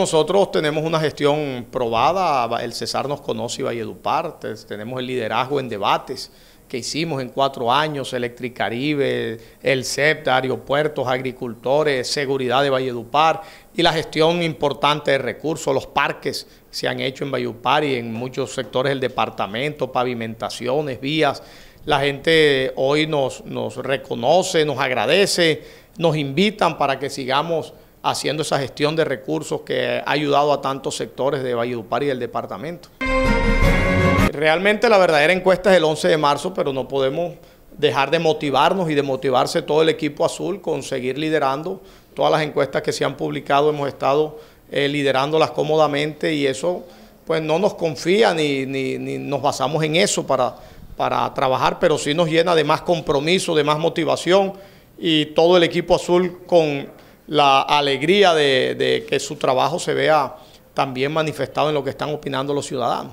nosotros tenemos una gestión probada, el Cesar nos conoce y Valledupar, tenemos el liderazgo en debates que hicimos en cuatro años, Electricaribe, el CEPTA, aeropuertos, agricultores, seguridad de Valledupar y la gestión importante de recursos, los parques se han hecho en Valledupar y en muchos sectores del departamento, pavimentaciones, vías. La gente hoy nos, nos reconoce, nos agradece, nos invitan para que sigamos haciendo esa gestión de recursos que ha ayudado a tantos sectores de Valledupar y del departamento. Realmente la verdadera encuesta es el 11 de marzo, pero no podemos dejar de motivarnos y de motivarse todo el equipo azul con seguir liderando. Todas las encuestas que se han publicado hemos estado eh, liderándolas cómodamente y eso pues no nos confía ni, nos basamos en eso para, para trabajar, pero sí nos llena de más compromiso, de más motivación y todo el equipo azul con la alegría de, que su trabajo se vea también manifestado en lo que están opinando los ciudadanos.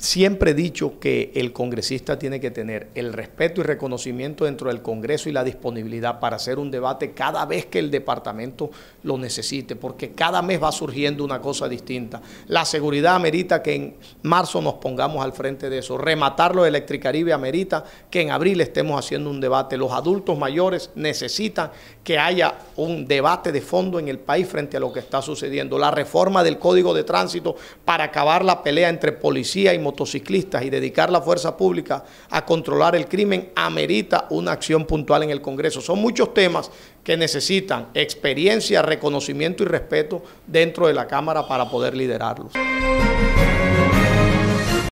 Siempre he dicho que el congresista tiene que tener el respeto y reconocimiento dentro del Congreso y la disponibilidad para hacer un debate cada vez que el departamento lo necesite, porque cada mes va surgiendo una cosa distinta. La seguridad amerita que en marzo nos pongamos al frente de eso, rematarlo de Electricaribe amerita que en abril estemos haciendo un debate. Los adultos mayores necesitan que haya un debate de fondo en el país frente a lo que está sucediendo. La reforma del Código de Tránsito para acabar la pelea entre policía y motociclistas y dedicar la fuerza pública a controlar el crimen amerita una acción puntual en el Congreso. Son muchos temas que necesitan experiencia, reconocimiento y respeto dentro de la Cámara para poder liderarlos.